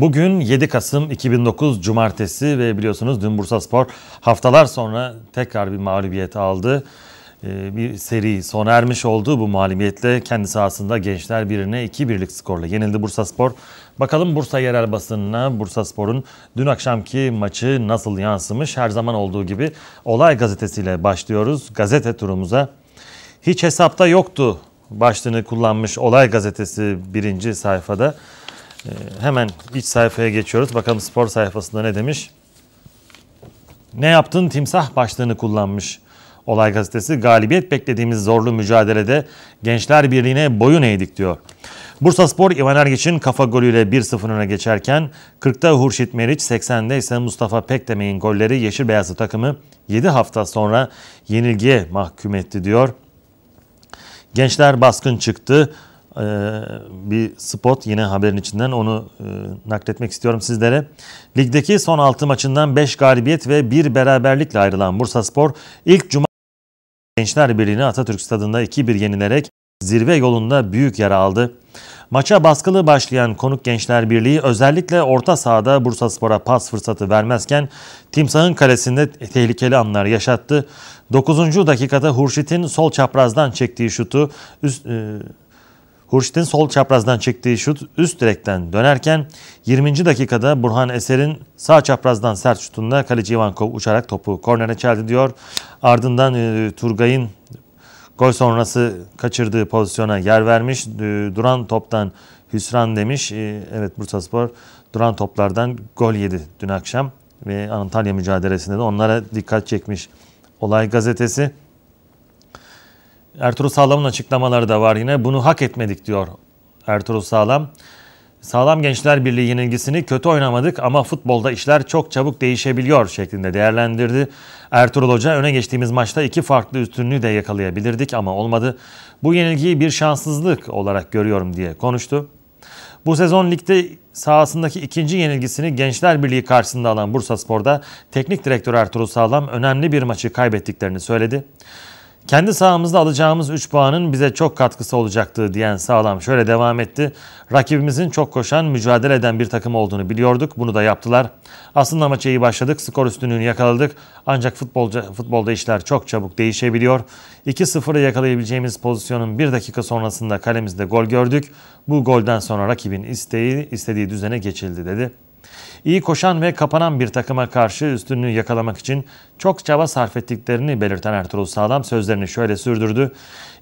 Bugün 7 Kasım 2009 Cumartesi ve biliyorsunuz dün Bursaspor haftalar sonra tekrar bir mağlubiyet aldı. Ee, bir seri sona ermiş oldu bu mağlubiyetle kendi sahasında gençler birine 2 birlik skorla yenildi Bursaspor. Bakalım Bursa yerel basınına Bursaspor'un dün akşamki maçı nasıl yansımış her zaman olduğu gibi Olay gazetesiyle başlıyoruz gazete turumuza. Hiç hesapta yoktu başlığını kullanmış Olay gazetesi birinci sayfada. Ee, hemen iç sayfaya geçiyoruz. Bakalım spor sayfasında ne demiş? Ne yaptın timsah başlığını kullanmış. Olay gazetesi galibiyet beklediğimiz zorlu mücadelede Gençler Birliği'ne boyun eğdik diyor. Bursa Spor İvan Ergeç'in kafa golüyle 1-0 öne geçerken 40'ta Hurşit Meriç, 80'de ise Mustafa Pekdemir'in golleri Yeşil Beyazlı takımı 7 hafta sonra yenilgiye mahkum etti diyor. Gençler baskın çıktı. Ee, bir spot yine haberin içinden onu e, nakletmek istiyorum sizlere. Ligdeki son 6 maçından 5 galibiyet ve 1 beraberlikle ayrılan Bursa Spor ilk cuma Gençler Birliği'ni Atatürk Stadı'nda 2-1 yenilerek zirve yolunda büyük yara aldı. Maça baskılı başlayan konuk Gençler Birliği özellikle orta sahada Bursa Spor'a pas fırsatı vermezken Timsah'ın kalesinde tehlikeli anlar yaşattı. 9. dakikada Hurşit'in sol çaprazdan çektiği şutu üst, e, Hurşit'in sol çaprazdan çektiği şut üst direkten dönerken 20. dakikada Burhan Eser'in sağ çaprazdan sert şutunda kaleci Ivankov uçarak topu kornere çeldi diyor. Ardından e, Turgay'ın gol sonrası kaçırdığı pozisyona yer vermiş. E, duran toptan hüsran demiş. E, evet Bursaspor duran toplardan gol yedi dün akşam ve Antalya mücadelesinde de onlara dikkat çekmiş. Olay gazetesi Ertuğrul Sağlam'ın açıklamaları da var yine. Bunu hak etmedik diyor Ertuğrul Sağlam. Sağlam Gençler Birliği yenilgisini kötü oynamadık ama futbolda işler çok çabuk değişebiliyor şeklinde değerlendirdi. Ertuğrul Hoca öne geçtiğimiz maçta iki farklı üstünlüğü de yakalayabilirdik ama olmadı. Bu yenilgiyi bir şanssızlık olarak görüyorum diye konuştu. Bu sezon ligde sahasındaki ikinci yenilgisini Gençler Birliği karşısında alan Bursa Spor'da teknik direktör Ertuğrul Sağlam önemli bir maçı kaybettiklerini söyledi. Kendi sahamızda alacağımız 3 puanın bize çok katkısı olacaktı diyen sağlam şöyle devam etti. Rakibimizin çok koşan, mücadele eden bir takım olduğunu biliyorduk. Bunu da yaptılar. Aslında maça iyi başladık. Skor üstünlüğünü yakaladık. Ancak futbolca, futbolda işler çok çabuk değişebiliyor. 2-0'ı yakalayabileceğimiz pozisyonun bir dakika sonrasında kalemizde gol gördük. Bu golden sonra rakibin isteği, istediği düzene geçildi dedi. İyi koşan ve kapanan bir takıma karşı üstünlüğü yakalamak için çok çaba sarf ettiklerini belirten Ertuğrul Sağlam sözlerini şöyle sürdürdü.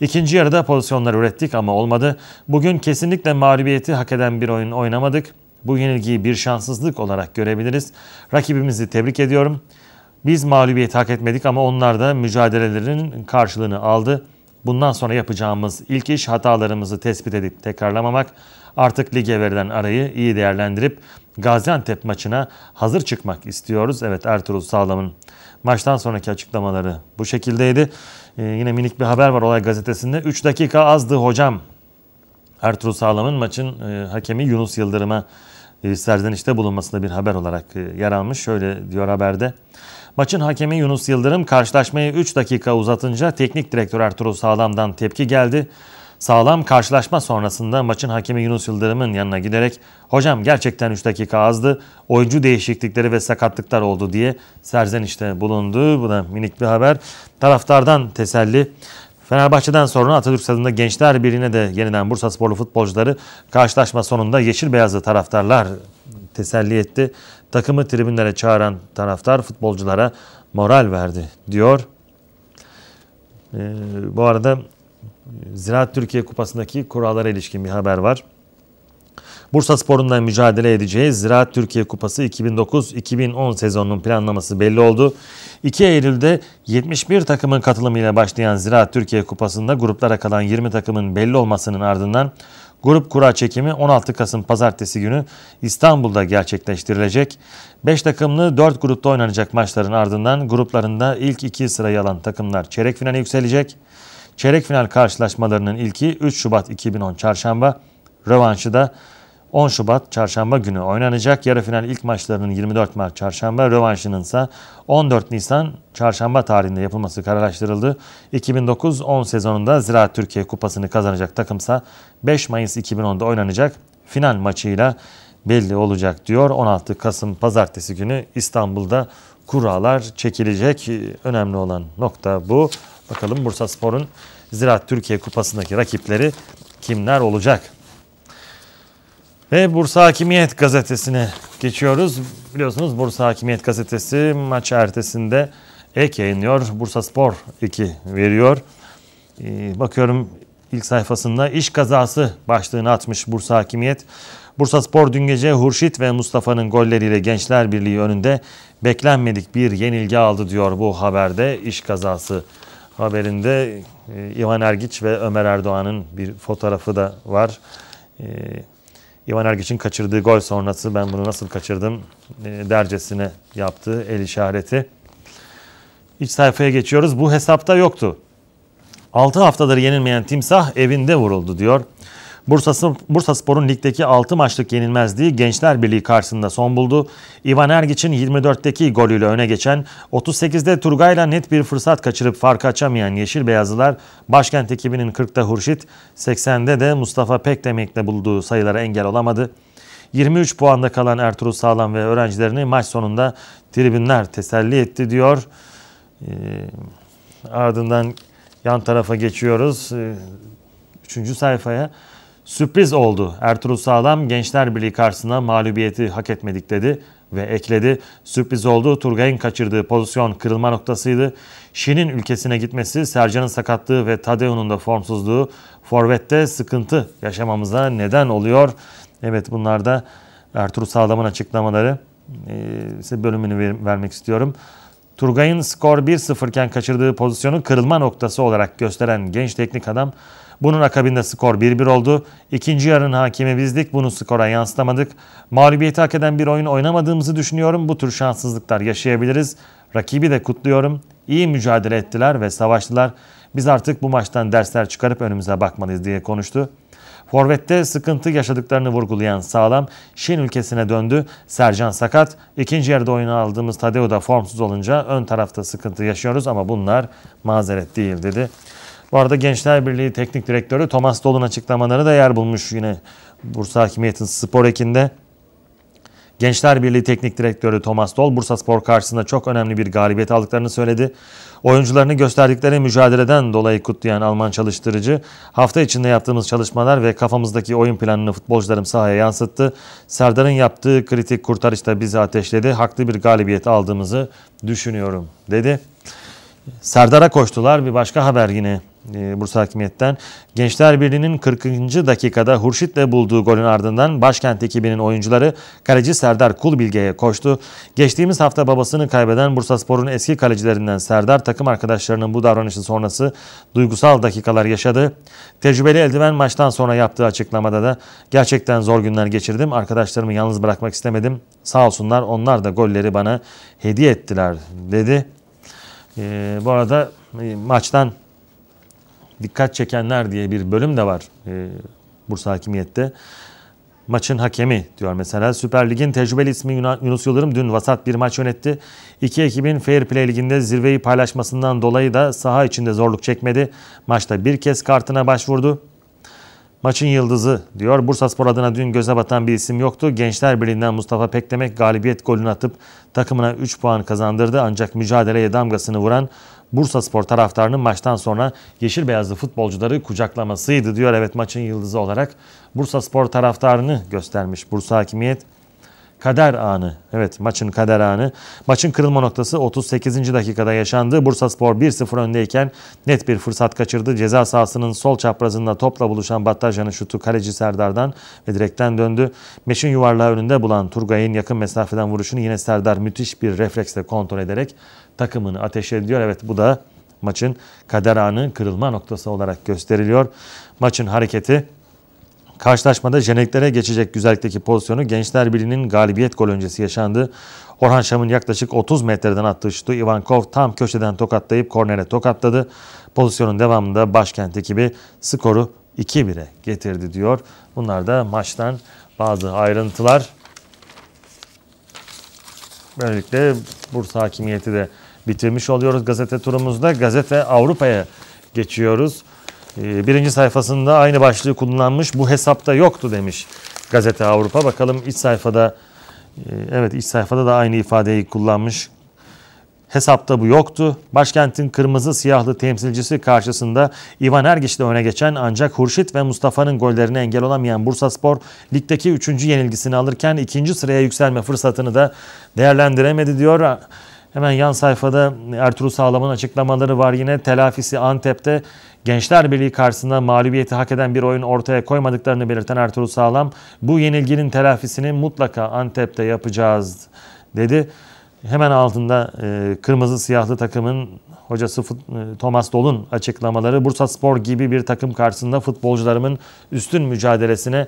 İkinci yarıda pozisyonlar ürettik ama olmadı. Bugün kesinlikle mağlubiyeti hak eden bir oyun oynamadık. Bu yenilgiyi bir şanssızlık olarak görebiliriz. Rakibimizi tebrik ediyorum. Biz mağlubiyeti hak etmedik ama onlar da mücadelelerin karşılığını aldı. Bundan sonra yapacağımız ilk iş hatalarımızı tespit edip tekrarlamamak, artık lige verilen arayı iyi değerlendirip Gaziantep maçına hazır çıkmak istiyoruz. Evet Ertuğrul Sağlam'ın maçtan sonraki açıklamaları bu şekildeydi. Ee, yine minik bir haber var Olay Gazetesi'nde. 3 dakika azdı hocam. Ertuğrul Sağlam'ın maçın e, hakemi Yunus Yıldırım'a e, serzenişte bulunmasında bir haber olarak e, yer almış. Şöyle diyor haberde. Maçın hakemi Yunus Yıldırım karşılaşmayı 3 dakika uzatınca teknik direktör Ertuğrul Sağlam'dan tepki geldi. Sağlam karşılaşma sonrasında maçın hakemi Yunus Yıldırım'ın yanına giderek ''Hocam gerçekten 3 dakika azdı, oyuncu değişiklikleri ve sakatlıklar oldu.'' diye serzenişte bulundu. Bu da minik bir haber. Taraftardan teselli. Fenerbahçe'den sonra Atatürk Stadı'nda Gençler Birliği'ne de yeniden Bursa Sporlu futbolcuları karşılaşma sonunda Yeşil Beyazlı taraftarlar teselli etti. Takımı tribünlere çağıran taraftar futbolculara moral verdi diyor. Ee, bu arada Ziraat Türkiye Kupası'ndaki kurallara ilişkin bir haber var. Bursa Sporu'ndan mücadele edeceği Ziraat Türkiye Kupası 2009-2010 sezonunun planlaması belli oldu. 2 Eylül'de 71 takımın katılımıyla başlayan Ziraat Türkiye Kupası'nda gruplara kalan 20 takımın belli olmasının ardından Grup kura çekimi 16 Kasım pazartesi günü İstanbul'da gerçekleştirilecek. 5 takımlı 4 grupta oynanacak maçların ardından gruplarında ilk 2 sırayı alan takımlar çeyrek finale yükselecek. Çeyrek final karşılaşmalarının ilki 3 Şubat 2010 Çarşamba, rövanşı da 10 Şubat çarşamba günü oynanacak. Yarı final ilk maçlarının 24 Mart çarşamba, rövanşının ise 14 Nisan çarşamba tarihinde yapılması kararlaştırıldı. 2009-10 sezonunda Ziraat Türkiye Kupası'nı kazanacak takımsa 5 Mayıs 2010'da oynanacak final maçıyla belli olacak diyor. 16 Kasım pazartesi günü İstanbul'da kurallar çekilecek. Önemli olan nokta bu. Bakalım Bursa Spor'un Ziraat Türkiye Kupası'ndaki rakipleri kimler olacak? Ve Bursa Hakimiyet Gazetesi'ne geçiyoruz. Biliyorsunuz Bursa Hakimiyet Gazetesi maç ertesinde ek yayınlıyor. Bursa Spor 2 veriyor. Ee, bakıyorum ilk sayfasında iş kazası başlığını atmış Bursa Hakimiyet. Bursa Spor dün gece Hurşit ve Mustafa'nın golleriyle Gençler Birliği önünde beklenmedik bir yenilgi aldı diyor bu haberde. İş kazası haberinde e, İvan Ergiç ve Ömer Erdoğan'ın bir fotoğrafı da var. E, Ivan Ergiç'in kaçırdığı gol sonrası ben bunu nasıl kaçırdım e, dercesine yaptığı el işareti. İç sayfaya geçiyoruz. Bu hesapta yoktu. 6 haftadır yenilmeyen timsah evinde vuruldu diyor. Bursa, Bursa Spor'un ligdeki 6 maçlık yenilmezliği Gençler Birliği karşısında son buldu. İvan Ergiç'in 24'teki golüyle öne geçen, 38'de Turgay'la net bir fırsat kaçırıp fark açamayan Yeşil Beyazlılar, başkent ekibinin 40'ta Hurşit, 80'de de Mustafa Pek demekle bulduğu sayılara engel olamadı. 23 puanda kalan Ertuğrul Sağlam ve öğrencilerini maç sonunda tribünler teselli etti diyor. E, ardından yan tarafa geçiyoruz. E, üçüncü sayfaya. Sürpriz oldu. Ertuğrul Sağlam Gençler Birliği karşısında mağlubiyeti hak etmedik dedi ve ekledi. Sürpriz oldu. Turgay'ın kaçırdığı pozisyon kırılma noktasıydı. Şin'in ülkesine gitmesi, Sercan'ın sakatlığı ve Tadeo'nun da formsuzluğu Forvet'te sıkıntı yaşamamıza neden oluyor. Evet bunlar da Ertuğrul Sağlam'ın açıklamaları. Ee, size bölümünü ver vermek istiyorum. Turgay'ın skor 1-0 iken kaçırdığı pozisyonu kırılma noktası olarak gösteren genç teknik adam bunun akabinde skor 1-1 oldu. İkinci yarı'nın hakimi bizdik. Bunu skora yansıtamadık. Mağlubiyeti hak eden bir oyun oynamadığımızı düşünüyorum. Bu tür şanssızlıklar yaşayabiliriz. Rakibi de kutluyorum. İyi mücadele ettiler ve savaştılar. Biz artık bu maçtan dersler çıkarıp önümüze bakmalıyız diye konuştu. Forvet'te sıkıntı yaşadıklarını vurgulayan sağlam Şin ülkesine döndü. Sercan Sakat ikinci yarıda oyuna aldığımız Tadeo da formsuz olunca ön tarafta sıkıntı yaşıyoruz ama bunlar mazeret değil dedi. Bu arada Gençler Birliği Teknik Direktörü Thomas Dolun açıklamaları da yer bulmuş yine Bursa Hakimiyet'in spor ekinde. Gençler Birliği Teknik Direktörü Thomas Dol, Bursa Spor karşısında çok önemli bir galibiyet aldıklarını söyledi. Oyuncularını gösterdikleri mücadeleden dolayı kutlayan Alman çalıştırıcı, hafta içinde yaptığımız çalışmalar ve kafamızdaki oyun planını futbolcularım sahaya yansıttı. Serdar'ın yaptığı kritik kurtarışta bizi ateşledi. Haklı bir galibiyet aldığımızı düşünüyorum dedi. Serdar'a koştular. Bir başka haber yine ee, Bursa Hakimiyet'ten. Gençler Birliği'nin 40. dakikada Hurşit'le bulduğu golün ardından başkent ekibinin oyuncuları kaleci Serdar Kulbilge'ye koştu. Geçtiğimiz hafta babasını kaybeden Bursa Spor'un eski kalecilerinden Serdar takım arkadaşlarının bu davranışı sonrası duygusal dakikalar yaşadı. Tecrübeli eldiven maçtan sonra yaptığı açıklamada da gerçekten zor günler geçirdim. Arkadaşlarımı yalnız bırakmak istemedim. Sağ olsunlar onlar da golleri bana hediye ettiler dedi. Ee, bu arada e, maçtan dikkat çekenler diye bir bölüm de var e, Bursa Hakimiyet'te. Maçın hakemi diyor mesela. Süper Lig'in tecrübeli ismi Yunus Yıldırım dün vasat bir maç yönetti. İki ekibin Fair Play Ligi'nde zirveyi paylaşmasından dolayı da saha içinde zorluk çekmedi. Maçta bir kez kartına başvurdu. Maçın yıldızı diyor. Bursaspor adına dün göze batan bir isim yoktu. Gençler Birliği'nden Mustafa Pekdemek galibiyet golünü atıp takımına 3 puan kazandırdı. Ancak mücadeleye damgasını vuran Bursa Spor taraftarının maçtan sonra yeşil beyazlı futbolcuları kucaklamasıydı diyor. Evet maçın yıldızı olarak Bursa Spor taraftarını göstermiş Bursa Hakimiyet. Kader anı. Evet maçın kader anı. Maçın kırılma noktası 38. dakikada yaşandı. Bursa Spor 1-0 öndeyken net bir fırsat kaçırdı. Ceza sahasının sol çaprazında topla buluşan Battajyan'ın şutu kaleci Serdar'dan ve direkten döndü. Meşin yuvarlağı önünde bulan Turgay'ın yakın mesafeden vuruşunu yine Serdar müthiş bir refleksle kontrol ederek takımını ediyor. Evet bu da maçın kader anı kırılma noktası olarak gösteriliyor. Maçın hareketi Karşılaşmada jeneriklere geçecek güzellikteki pozisyonu Gençler Birliği'nin galibiyet gol öncesi yaşandı. Orhan Şam'ın yaklaşık 30 metreden attığı şutu Ivankov tam köşeden tokatlayıp kornere tokatladı. Pozisyonun devamında başkent ekibi skoru 2-1'e getirdi diyor. Bunlar da maçtan bazı ayrıntılar. Böylelikle Bursa Hakimiyeti de bitirmiş oluyoruz gazete turumuzda. Gazete Avrupa'ya geçiyoruz. Ee, birinci sayfasında aynı başlığı kullanmış. Bu hesapta yoktu demiş gazete Avrupa. Bakalım iç sayfada e, evet iç sayfada da aynı ifadeyi kullanmış. Hesapta bu yoktu. Başkentin kırmızı siyahlı temsilcisi karşısında Ivan Ergiç de öne geçen ancak Hurşit ve Mustafa'nın gollerine engel olamayan Bursaspor ligdeki 3. yenilgisini alırken ikinci sıraya yükselme fırsatını da değerlendiremedi diyor. Hemen yan sayfada Ertuğrul Sağlam'ın açıklamaları var yine. Telafisi Antep'te Gençler Birliği karşısında mağlubiyeti hak eden bir oyun ortaya koymadıklarını belirten Ertuğrul Sağlam bu yenilginin telafisini mutlaka Antep'te yapacağız dedi. Hemen altında e, kırmızı siyahlı takımın hocası e, Thomas Dol'un açıklamaları Bursa Spor gibi bir takım karşısında futbolcularımın üstün mücadelesine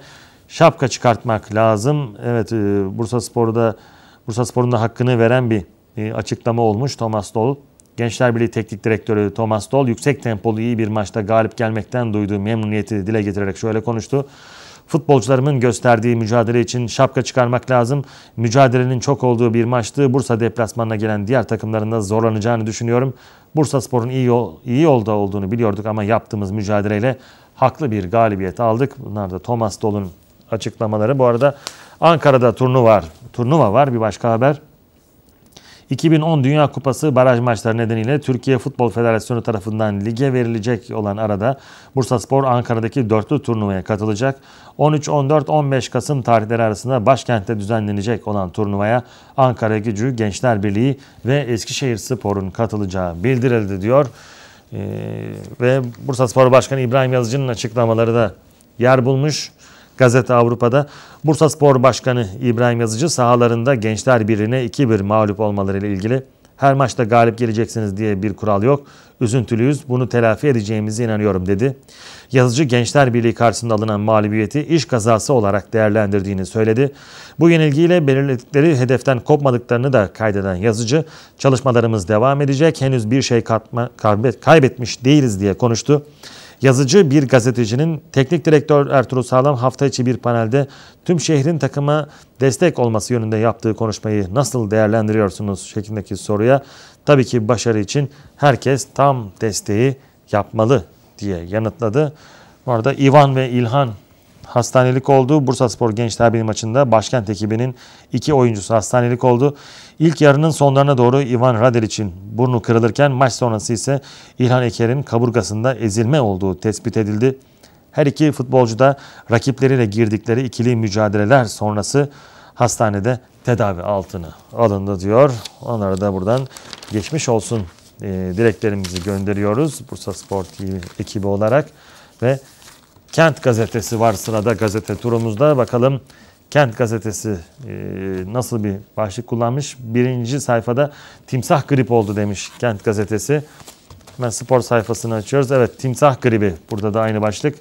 şapka çıkartmak lazım. Evet e, Bursa Spor'da Bursa Spor'un da hakkını veren bir e, açıklama olmuş Thomas Doll. Gençler Birliği Teknik Direktörü Thomas Doll yüksek tempolu iyi bir maçta galip gelmekten duyduğu memnuniyeti dile getirerek şöyle konuştu. Futbolcularımın gösterdiği mücadele için şapka çıkarmak lazım. Mücadelenin çok olduğu bir maçtı. Bursa deplasmanına gelen diğer takımların da zorlanacağını düşünüyorum. Bursa Spor'un iyi, yol, iyi yolda olduğunu biliyorduk ama yaptığımız mücadeleyle haklı bir galibiyet aldık. Bunlar da Thomas Dol'un açıklamaları. Bu arada Ankara'da turnuva var. Turnuva var bir başka haber. 2010 Dünya Kupası baraj maçları nedeniyle Türkiye Futbol Federasyonu tarafından lige verilecek olan arada Bursaspor Ankara'daki dörtlü turnuvaya katılacak. 13, 14, 15 Kasım tarihleri arasında başkentte düzenlenecek olan turnuvaya Ankara Gücü Gençler Birliği ve Eskişehir Spor'un katılacağı bildirildi diyor. Ee, ve Bursaspor Başkanı İbrahim Yazıcı'nın açıklamaları da yer bulmuş. Gazete Avrupa'da Bursa Spor Başkanı İbrahim Yazıcı sahalarında Gençler Birliği'ne 2-1 mağlup olmalarıyla ilgili her maçta galip geleceksiniz diye bir kural yok. Üzüntülüyüz. Bunu telafi edeceğimize inanıyorum dedi. Yazıcı Gençler Birliği karşısında alınan mağlubiyeti iş kazası olarak değerlendirdiğini söyledi. Bu yenilgiyle belirledikleri hedeften kopmadıklarını da kaydeden yazıcı çalışmalarımız devam edecek. Henüz bir şey katma, kaybetmiş değiliz diye konuştu. Yazıcı bir gazetecinin teknik direktör Ertuğrul Sağlam hafta içi bir panelde tüm şehrin takıma destek olması yönünde yaptığı konuşmayı nasıl değerlendiriyorsunuz şeklindeki soruya tabii ki başarı için herkes tam desteği yapmalı diye yanıtladı. Bu arada İvan ve İlhan hastanelik oldu. Bursaspor Genç Derbi maçında başkent ekibinin iki oyuncusu hastanelik oldu. İlk yarının sonlarına doğru Ivan Radelic'in burnu kırılırken maç sonrası ise İlhan Eker'in kaburgasında ezilme olduğu tespit edildi. Her iki futbolcu da rakipleriyle girdikleri ikili mücadeleler sonrası hastanede tedavi altına alındı diyor. Onlara da buradan geçmiş olsun e, dileklerimizi gönderiyoruz Bursa Spor TV ekibi olarak ve Kent Gazetesi var sırada gazete turumuzda. Bakalım Kent Gazetesi e, nasıl bir başlık kullanmış? Birinci sayfada timsah grip oldu demiş Kent Gazetesi. Hemen spor sayfasını açıyoruz. Evet timsah gribi burada da aynı başlık.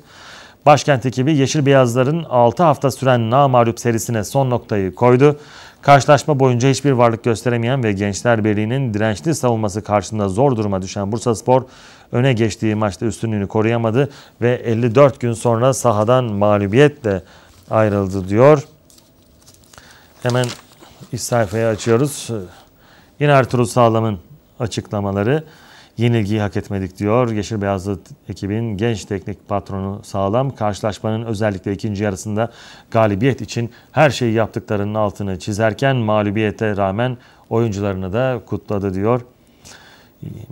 Başkent ekibi Yeşil Beyazların 6 hafta süren namalup serisine son noktayı koydu. Karşılaşma boyunca hiçbir varlık gösteremeyen ve Gençler Birliği'nin dirençli savunması karşısında zor duruma düşen Bursaspor öne geçtiği maçta üstünlüğünü koruyamadı ve 54 gün sonra sahadan mağlubiyetle ayrıldı diyor. Hemen iç sayfayı açıyoruz. Yine Ertuğrul Sağlam'ın açıklamaları yenilgiyi hak etmedik diyor. Yeşil Beyazlı ekibin genç teknik patronu sağlam. Karşılaşmanın özellikle ikinci yarısında galibiyet için her şeyi yaptıklarının altını çizerken mağlubiyete rağmen oyuncularını da kutladı diyor.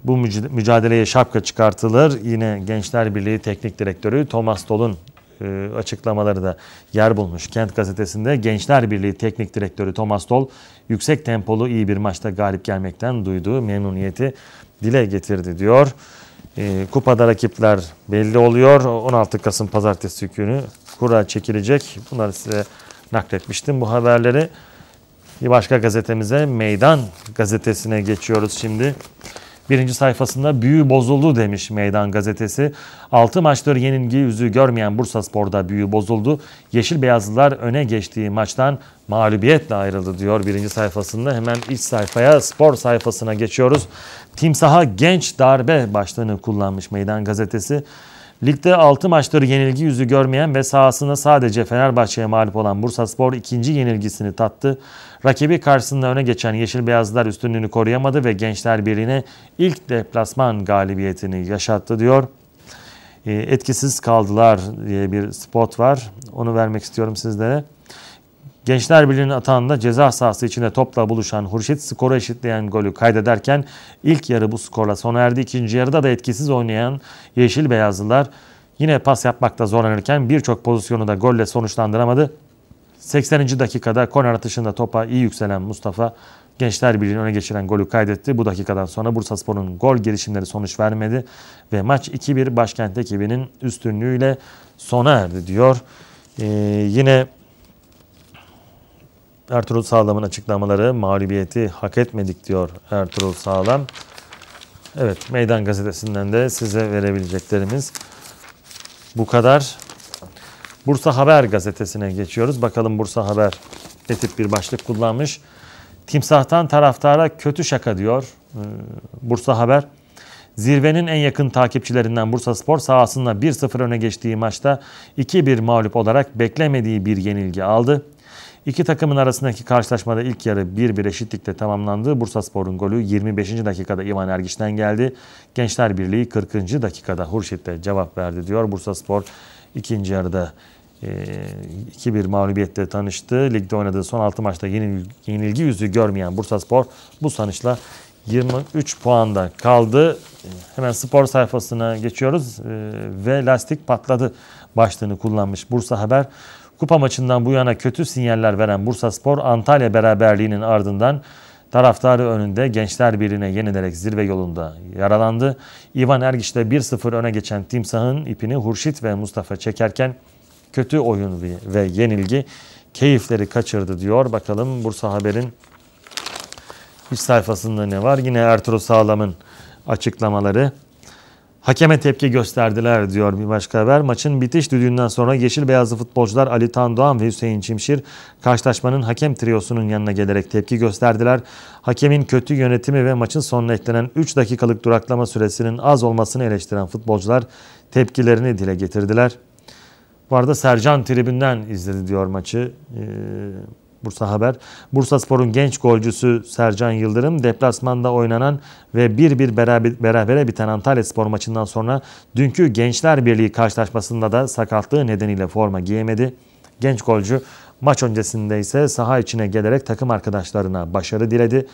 Bu mücadeleye şapka çıkartılır. Yine Gençler Birliği Teknik Direktörü Thomas Dol'un e, açıklamaları da yer bulmuş. Kent gazetesinde Gençler Birliği Teknik Direktörü Thomas Dol yüksek tempolu iyi bir maçta galip gelmekten duyduğu memnuniyeti dile getirdi diyor. E, kupada rakipler belli oluyor. 16 Kasım pazartesi günü kura çekilecek. Bunları size nakletmiştim bu haberleri. Bir başka gazetemize Meydan gazetesine geçiyoruz şimdi birinci sayfasında büyü bozuldu demiş Meydan Gazetesi. 6 maçtır yenilgi yüzü görmeyen Bursa Spor'da büyü bozuldu. Yeşil Beyazlılar öne geçtiği maçtan mağlubiyetle ayrıldı diyor birinci sayfasında. Hemen iç sayfaya spor sayfasına geçiyoruz. Timsaha genç darbe başlığını kullanmış Meydan Gazetesi. Ligde 6 maçları yenilgi yüzü görmeyen ve sahasında sadece Fenerbahçe'ye mağlup olan Bursaspor ikinci yenilgisini tattı. Rakibi karşısında öne geçen Yeşil Beyazlar üstünlüğünü koruyamadı ve Gençler Birliği'ne ilk deplasman galibiyetini yaşattı diyor. E, etkisiz kaldılar diye bir spot var. Onu vermek istiyorum sizlere. Gençler Birliği'nin atağında ceza sahası içinde topla buluşan Hurşit skoru eşitleyen golü kaydederken ilk yarı bu skorla sona erdi. İkinci yarıda da etkisiz oynayan Yeşil Beyazlılar yine pas yapmakta zorlanırken birçok pozisyonu da golle sonuçlandıramadı. 80. dakikada korner atışında topa iyi yükselen Mustafa Gençler Birliği'nin öne geçiren golü kaydetti. Bu dakikadan sonra Bursaspor'un gol girişimleri sonuç vermedi ve maç 2-1 başkent ekibinin üstünlüğüyle sona erdi diyor. Ee, yine Ertuğrul Sağlam'ın açıklamaları mağlubiyeti hak etmedik diyor Ertuğrul Sağlam. Evet Meydan Gazetesi'nden de size verebileceklerimiz bu kadar. Bursa Haber Gazetesi'ne geçiyoruz. Bakalım Bursa Haber ne tip bir başlık kullanmış. Timsahtan taraftara kötü şaka diyor e, Bursa Haber. Zirvenin en yakın takipçilerinden Bursa Spor sahasında 1-0 öne geçtiği maçta 2-1 mağlup olarak beklemediği bir yenilgi aldı. İki takımın arasındaki karşılaşmada ilk yarı 1-1 eşitlikle tamamlandı. Bursaspor'un golü 25. dakikada İvan Ergiç'ten geldi. Gençler Birliği 40. dakikada Hurşit'te cevap verdi diyor. Bursaspor ikinci yarıda 2-1 e, mağlubiyette tanıştı. Ligde oynadığı son 6 maçta yenilgi yüzü görmeyen Bursaspor bu sonuçla 23 puanda kaldı. E, hemen spor sayfasına geçiyoruz e, ve lastik patladı başlığını kullanmış Bursa Haber. Kupa maçından bu yana kötü sinyaller veren Bursaspor Antalya beraberliğinin ardından taraftarı önünde Gençler birine yenilerek zirve yolunda yaralandı. Ivan Ergiç'te 1-0 öne geçen Timsah'ın ipini Hurşit ve Mustafa çekerken kötü oyun ve yenilgi keyifleri kaçırdı diyor. Bakalım Bursa Haber'in iç sayfasında ne var? Yine Ertuğrul Sağlam'ın açıklamaları. Hakeme tepki gösterdiler diyor bir başka haber. Maçın bitiş düdüğünden sonra yeşil beyazlı futbolcular Ali Tandoğan ve Hüseyin Çimşir karşılaşmanın hakem triosunun yanına gelerek tepki gösterdiler. Hakemin kötü yönetimi ve maçın sonuna eklenen 3 dakikalık duraklama süresinin az olmasını eleştiren futbolcular tepkilerini dile getirdiler. Bu arada Sercan tribünden izledi diyor maçı. Ee, Bursa Haber. Bursa Spor'un genç golcüsü Sercan Yıldırım deplasmanda oynanan ve 1-1 beraber, berabere biten Antalya Spor maçından sonra dünkü Gençler Birliği karşılaşmasında da sakatlığı nedeniyle forma giyemedi. Genç golcü maç öncesinde ise saha içine gelerek takım arkadaşlarına başarı diledi.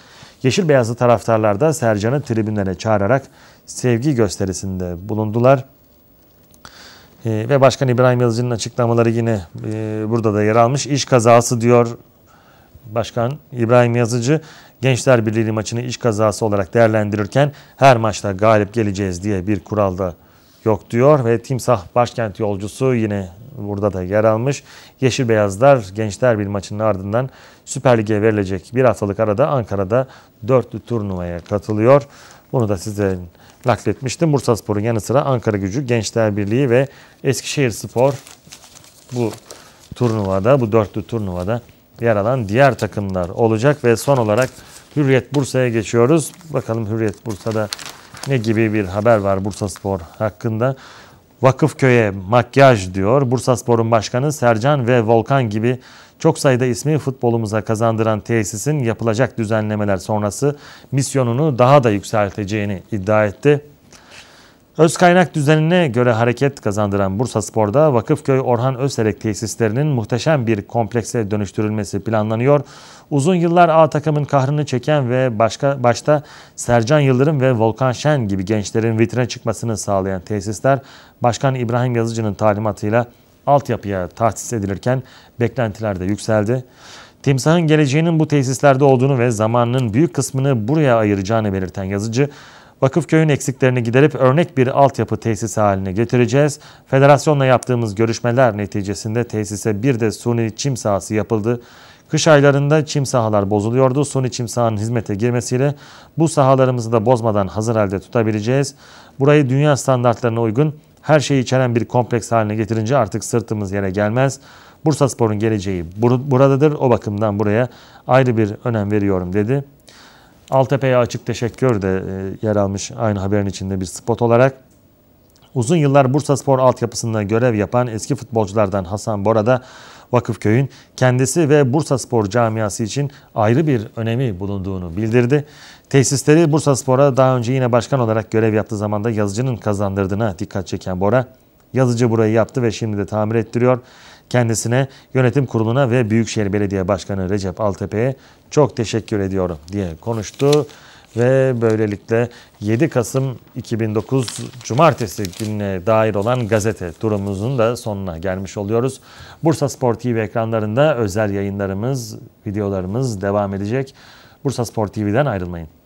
Yeşil beyazlı taraftarlar da Sercan'ı tribünlere çağırarak sevgi gösterisinde bulundular. Ee, ve Başkan İbrahim Yazıcı'nın açıklamaları yine e, burada da yer almış. İş kazası diyor Başkan İbrahim Yazıcı Gençler Birliği maçını iş kazası olarak değerlendirirken her maçta galip geleceğiz diye bir kural da yok diyor ve Timsah başkent yolcusu yine burada da yer almış. Yeşil Beyazlar Gençler Birliği maçının ardından Süper Lig'e verilecek bir haftalık arada Ankara'da dörtlü turnuvaya katılıyor. Bunu da size nakletmiştim. Bursa Spor'un yanı sıra Ankara Gücü, Gençler Birliği ve Eskişehir Spor bu turnuvada, bu dörtlü turnuvada yer alan diğer takımlar olacak ve son olarak Hürriyet Bursa'ya geçiyoruz. Bakalım Hürriyet Bursa'da ne gibi bir haber var Bursa Spor hakkında. Vakıfköy'e makyaj diyor. Bursa Spor'un başkanı Sercan ve Volkan gibi çok sayıda ismi futbolumuza kazandıran tesisin yapılacak düzenlemeler sonrası misyonunu daha da yükselteceğini iddia etti. Öz kaynak düzenine göre hareket kazandıran Bursa Spor'da Vakıfköy Orhan Özerek tesislerinin muhteşem bir komplekse dönüştürülmesi planlanıyor. Uzun yıllar A takımın kahrını çeken ve başka başta Sercan Yıldırım ve Volkan Şen gibi gençlerin vitrine çıkmasını sağlayan tesisler Başkan İbrahim Yazıcı'nın talimatıyla altyapıya tahsis edilirken beklentiler de yükseldi. Timsah'ın geleceğinin bu tesislerde olduğunu ve zamanının büyük kısmını buraya ayıracağını belirten yazıcı, Vakıfköy'ün eksiklerini giderip örnek bir altyapı tesisi haline getireceğiz. Federasyonla yaptığımız görüşmeler neticesinde tesise bir de suni çim sahası yapıldı. Kış aylarında çim sahalar bozuluyordu. Suni çim sahanın hizmete girmesiyle bu sahalarımızı da bozmadan hazır halde tutabileceğiz. Burayı dünya standartlarına uygun her şeyi içeren bir kompleks haline getirince artık sırtımız yere gelmez. Bursa Spor'un geleceği bur- buradadır. O bakımdan buraya ayrı bir önem veriyorum dedi. Altepe'ye açık teşekkür de e, yer almış aynı haberin içinde bir spot olarak. Uzun yıllar Bursa Spor altyapısında görev yapan eski futbolculardan Hasan Bora da Vakıfköy'ün kendisi ve Bursa Spor camiası için ayrı bir önemi bulunduğunu bildirdi. Tesisleri Bursa Spor'a daha önce yine başkan olarak görev yaptığı zamanda yazıcının kazandırdığına dikkat çeken Bora, yazıcı burayı yaptı ve şimdi de tamir ettiriyor. Kendisine, yönetim kuruluna ve Büyükşehir Belediye Başkanı Recep Altepe'ye çok teşekkür ediyorum diye konuştu. Ve böylelikle 7 Kasım 2009 Cumartesi gününe dair olan gazete turumuzun da sonuna gelmiş oluyoruz. Bursa Spor TV ekranlarında özel yayınlarımız, videolarımız devam edecek. Bursa Spor TV'den ayrılmayın.